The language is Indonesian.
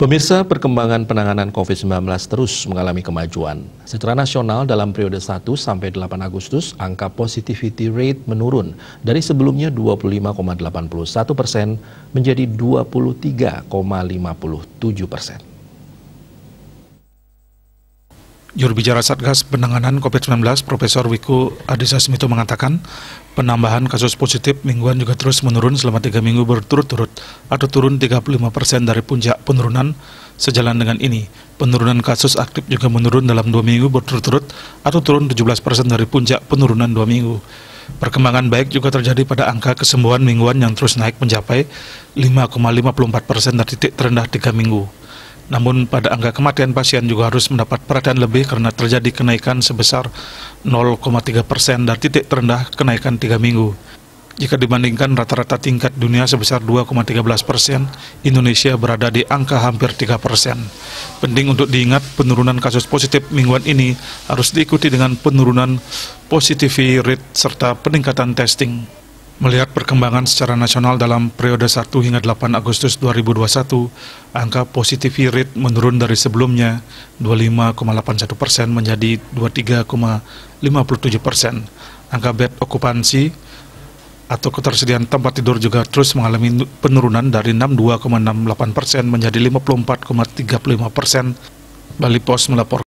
Pemirsa, perkembangan penanganan COVID-19 terus mengalami kemajuan. Secara nasional, dalam periode 1 sampai 8 Agustus, angka positivity rate menurun dari sebelumnya 25,81 persen menjadi 23,57 persen. Juru bicara Satgas Penanganan COVID-19 Profesor Wiku Adhisa Smito mengatakan penambahan kasus positif mingguan juga terus menurun selama tiga minggu berturut-turut atau turun 35 persen dari puncak penurunan sejalan dengan ini. Penurunan kasus aktif juga menurun dalam dua minggu berturut-turut atau turun 17 persen dari puncak penurunan dua minggu. Perkembangan baik juga terjadi pada angka kesembuhan mingguan yang terus naik mencapai 5,54 persen dari titik terendah tiga minggu. Namun pada angka kematian pasien juga harus mendapat perhatian lebih karena terjadi kenaikan sebesar 0,3 persen dari titik terendah kenaikan tiga minggu. Jika dibandingkan rata-rata tingkat dunia sebesar 2,13 persen, Indonesia berada di angka hampir 3 persen. Penting untuk diingat penurunan kasus positif mingguan ini harus diikuti dengan penurunan positivity rate serta peningkatan testing. Melihat perkembangan secara nasional dalam periode 1 hingga 8 Agustus 2021, angka positivity rate menurun dari sebelumnya 25,81 persen menjadi 23,57 persen. Angka bed okupansi atau ketersediaan tempat tidur juga terus mengalami penurunan dari 62,68 persen menjadi 54,35 persen. Bali Pos melaporkan.